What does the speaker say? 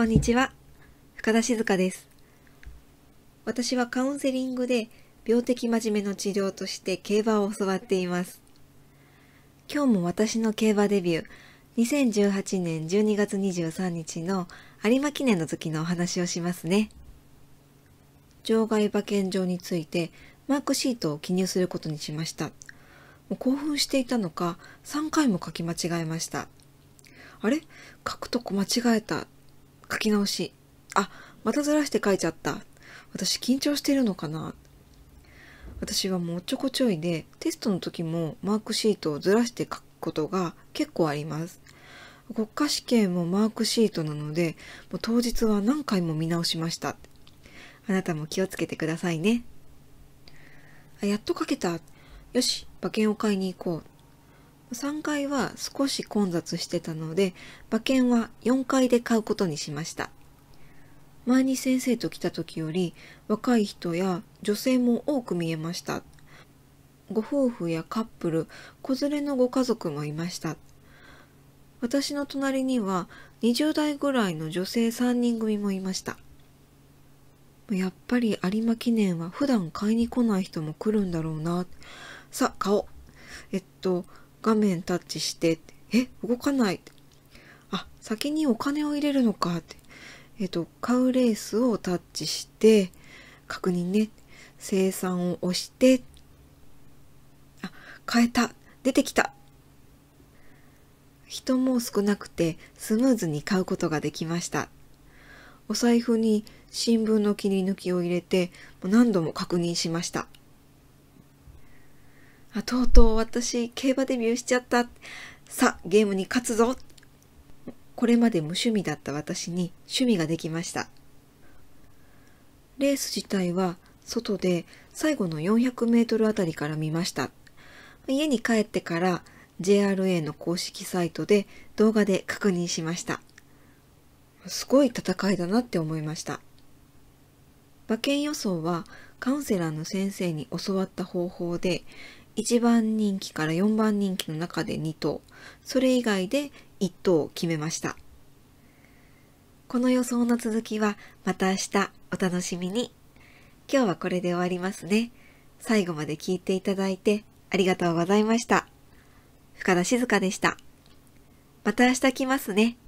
こんにちは。深田静香です。私はカウンセリングで病的真面目の治療として競馬を教わっています。今日も私の競馬デビュー、2018年12月23日の有馬記念の時のお話をしますね。場外馬券場についてマークシートを記入することにしました。もう興奮していたのか3回も書き間違えました。あれ書くとこ間違えた書き直し。あ、またずらして書いちゃった。私緊張してるのかな私はもうちょこちょいで、テストの時もマークシートをずらして書くことが結構あります。国家試験もマークシートなので、もう当日は何回も見直しました。あなたも気をつけてくださいね。あやっと書けた。よし、馬券を買いに行こう。3階は少し混雑してたので馬券は4階で買うことにしました前に先生と来た時より若い人や女性も多く見えましたご夫婦やカップル子連れのご家族もいました私の隣には20代ぐらいの女性3人組もいましたやっぱり有馬記念は普段買いに来ない人も来るんだろうなさ買おうえっと画面タッチしてっえ動かないっあ先にお金を入れるのかってえっと買うレースをタッチして確認ね生産を押してあ変えた出てきた人も少なくてスムーズに買うことができましたお財布に新聞の切り抜きを入れて何度も確認しましたあとうとう私競馬デビューしちゃったさあゲームに勝つぞこれまで無趣味だった私に趣味ができましたレース自体は外で最後の 400m あたりから見ました家に帰ってから JRA の公式サイトで動画で確認しましたすごい戦いだなって思いました馬券予想はカウンセラーの先生に教わった方法で1番人気から4番人気の中で2等それ以外で1等を決めましたこの予想の続きはまた明日お楽しみに今日はこれで終わりますね最後まで聞いていただいてありがとうございました深田静香でしたまた明日来ますね